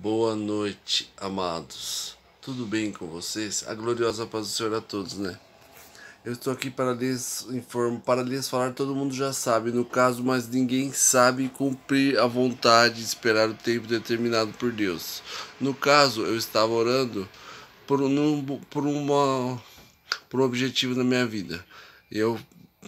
Boa noite, amados. Tudo bem com vocês? A gloriosa paz do Senhor a todos, né? Eu estou aqui para lhes informo, para lhes falar, todo mundo já sabe, no caso, mas ninguém sabe cumprir a vontade e esperar o tempo determinado por Deus. No caso, eu estava orando por um, por uma, por um objetivo na minha vida. Eu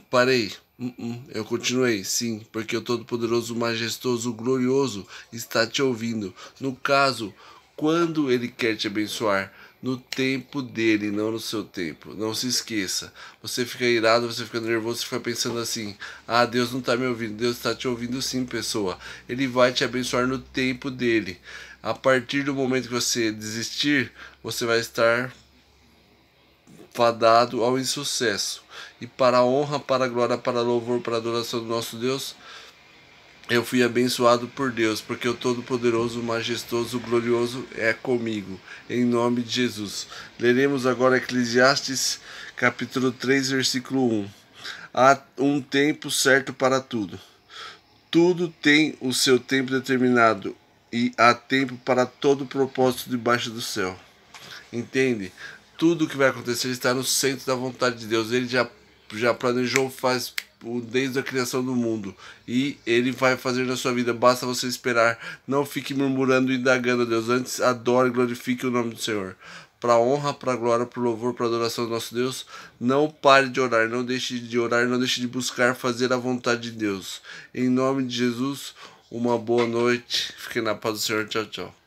Parei. Uh hum, hum, -uh. Eu continuei, sim, porque o Todo-Poderoso, Majestoso, Glorioso está te ouvindo. No caso, quando Ele quer te abençoar, no tempo dele, não no seu tempo. Não se esqueça. Você fica irado, você fica nervoso, você fica pensando assim: ah, Deus não está me ouvindo. Deus está te ouvindo sim, pessoa. Ele vai te abençoar no tempo dele. A partir do momento que você desistir, você vai estar fadado ao insucesso. E para a honra, para a glória, para a louvor, para a adoração do nosso Deus, eu fui abençoado por Deus, porque o Todo-Poderoso, Majestoso, Glorioso é comigo, em nome de Jesus. Leremos agora Eclesiastes, capítulo 3, versículo 1. Há um tempo certo para tudo. Tudo tem o seu tempo determinado, e há tempo para todo propósito debaixo do céu. Entende? tudo que vai acontecer está no centro da vontade de Deus. Ele já, já planejou faz desde a criação do mundo e ele vai fazer na sua vida. Basta você esperar. Não fique murmurando e indagando a Deus. Antes, adore e glorifique o nome do Senhor. Para honra, para glória, para louvor, para adoração do nosso Deus, não pare de orar, não deixe de orar, não deixe de buscar fazer a vontade de Deus. Em nome de Jesus, uma boa noite. Fique na paz do Senhor. Tchau, tchau.